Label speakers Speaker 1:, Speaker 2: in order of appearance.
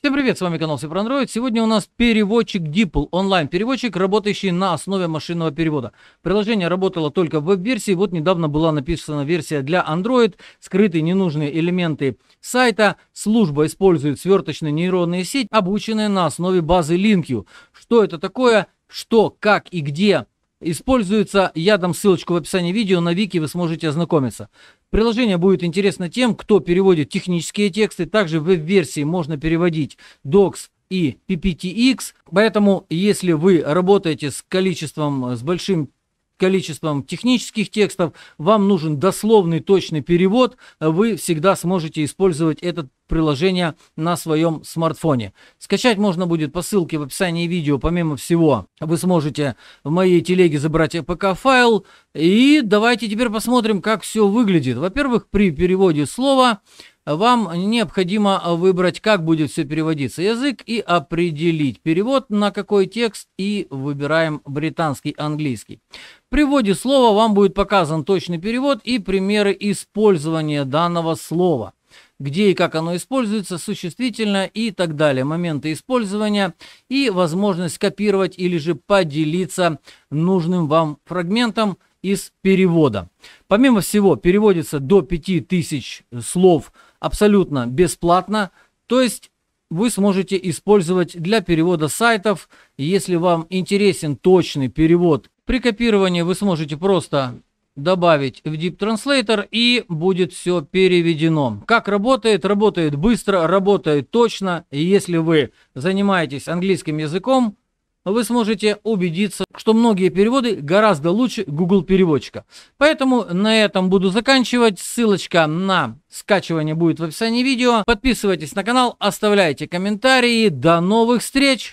Speaker 1: Всем привет, с вами канал Супер Android. Сегодня у нас переводчик DeepL, онлайн-переводчик, работающий на основе машинного перевода. Приложение работало только в веб-версии, вот недавно была написана версия для Android, скрыты ненужные элементы сайта, служба использует сверточные нейронные сети, обученные на основе базы LinkU. Что это такое, что, как и где используется. Я дам ссылочку в описании видео на Вики, вы сможете ознакомиться. Приложение будет интересно тем, кто переводит технические тексты. Также в веб-версии можно переводить docs и PPTX. Поэтому, если вы работаете с количеством, с большим количеством технических текстов, вам нужен дословный точный перевод, вы всегда сможете использовать это приложение на своем смартфоне. Скачать можно будет по ссылке в описании видео. Помимо всего, вы сможете в моей телеге забрать APK-файл. И давайте теперь посмотрим, как все выглядит. Во-первых, при переводе слова вам необходимо выбрать, как будет все переводиться язык и определить перевод на какой текст и выбираем британский английский. В приводе слова вам будет показан точный перевод и примеры использования данного слова где и как оно используется, существительное и так далее, моменты использования и возможность копировать или же поделиться нужным вам фрагментом из перевода. Помимо всего, переводится до 5000 слов – абсолютно бесплатно. То есть вы сможете использовать для перевода сайтов. Если вам интересен точный перевод, при копировании вы сможете просто добавить в Deep Translator и будет все переведено. Как работает? Работает быстро, работает точно. И если вы занимаетесь английским языком, вы сможете убедиться, что многие переводы гораздо лучше Google переводчика. Поэтому на этом буду заканчивать. Ссылочка на скачивание будет в описании видео. Подписывайтесь на канал, оставляйте комментарии. До новых встреч!